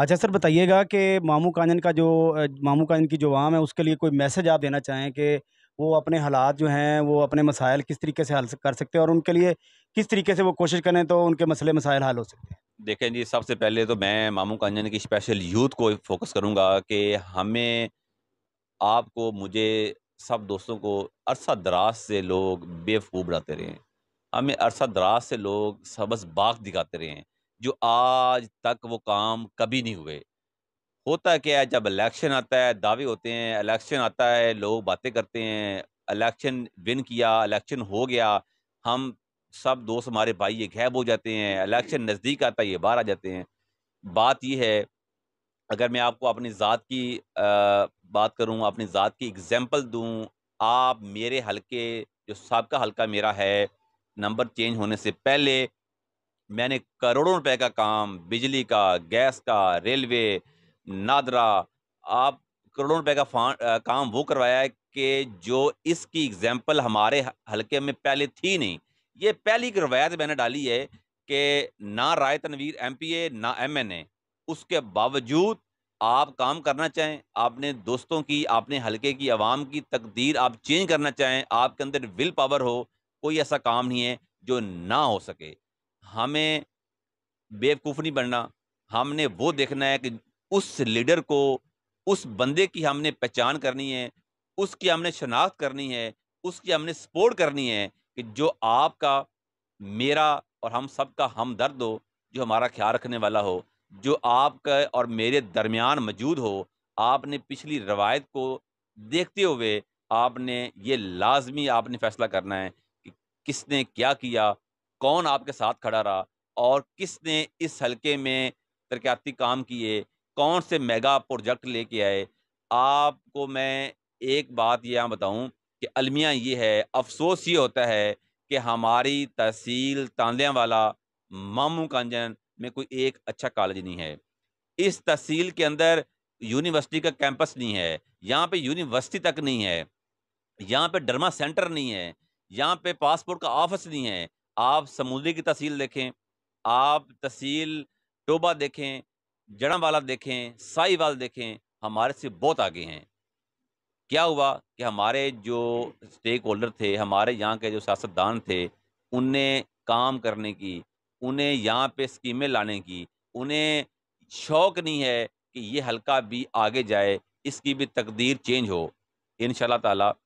अच्छा सर बताइएगा कि मामू कानन का जो मामू कानन की जो आम है उसके लिए कोई मैसेज आप देना चाहें कि वो अपने हालात जो हैं वो अपने मसाइल किस तरीके से हल कर सकते हैं और उनके लिए किस तरीके से वो कोशिश करें तो उनके मसले मसाइल हल हो सकते हैं देखें जी सबसे पहले तो मैं मामू कानन की स्पेशल यूथ को फोकस करूँगा कि हमें आपको मुझे सब दोस्तों को अरसा दराज से लोग बेवकूफ़ बनाते रहें हमें अरसा दराज से लोग सबस बाग दिखाते रहें जो आज तक वो काम कभी नहीं हुए होता क्या है जब इलेक्शन आता है दावे होते हैं इलेक्शन आता है लोग बातें करते हैं इलेक्शन विन किया इलेक्शन हो गया हम सब दोस्त हमारे भाई ये गैब हो जाते हैं इलेक्शन नज़दीक आता है ये बाहर आ जाते हैं बात यह है अगर मैं आपको अपनी ज़ात की आ, बात करूँ अपनी ज़ात की एग्जाम्पल दूँ आप मेरे हल्के जो सबका हल्का मेरा है नंबर चेंज होने से पहले मैंने करोड़ों रुपए का काम बिजली का गैस का रेलवे नादरा आप करोड़ों रुपए का आ, काम वो करवाया है कि जो इसकी एग्जाम्पल हमारे हलके में पहले थी नहीं ये पहली रवायत मैंने डाली है कि ना Rai Tanveer M P A ना एम एन ए उसके बावजूद आप काम करना चाहें आपने दोस्तों की आपने हलके की आवाम की तकदीर आप चेंज करना चाहें आपके अंदर विल पावर हो कोई ऐसा काम नहीं है जो ना हो सके हमें बेवकूफ़ नहीं बनना हमने वो देखना है कि उस लीडर को उस बंदे की हमने पहचान करनी है उसकी हमने शनाख्त करनी है उसकी हमने सपोर्ट करनी है कि जो आपका मेरा और हम सब का हमदर्द हो जो हमारा ख्याल रखने वाला हो जो आपका और मेरे दरमियान मौजूद हो आपने पिछली रवायत को देखते हुए आपने ये लाजमी आपने फैसला करना है कि किसने क्या किया कौन आपके साथ खड़ा रहा और किसने इस हल्के में तरक्याती काम किए कौन से मेगा प्रोजेक्ट लेके आए आपको मैं एक बात यह बताऊँ कि अलमिया ये है अफसोस ये होता है कि हमारी तहसील वाला मामू कांजन में कोई एक अच्छा कॉलेज नहीं है इस तहसील के अंदर यूनिवर्सिटी का कैंपस नहीं है यहाँ पे यूनिवर्सिटी तक नहीं है यहाँ पे डर्मा सेंटर नहीं है यहाँ पे पासपोर्ट का ऑफिस नहीं है आप समुद्री की तहसील देखें आप तहसील टोबा देखें जड़ा वाला देखें साईवाल देखें हमारे से बहुत आगे हैं क्या हुआ कि हमारे जो स्टेक होल्डर थे हमारे यहाँ के जो सियासतदान थे उन्हें काम करने की उन्हें यहाँ पे स्कीमें लाने की उन्हें शौक नहीं है कि ये हल्का भी आगे जाए इसकी भी तकदीर चेंज हो इन शाह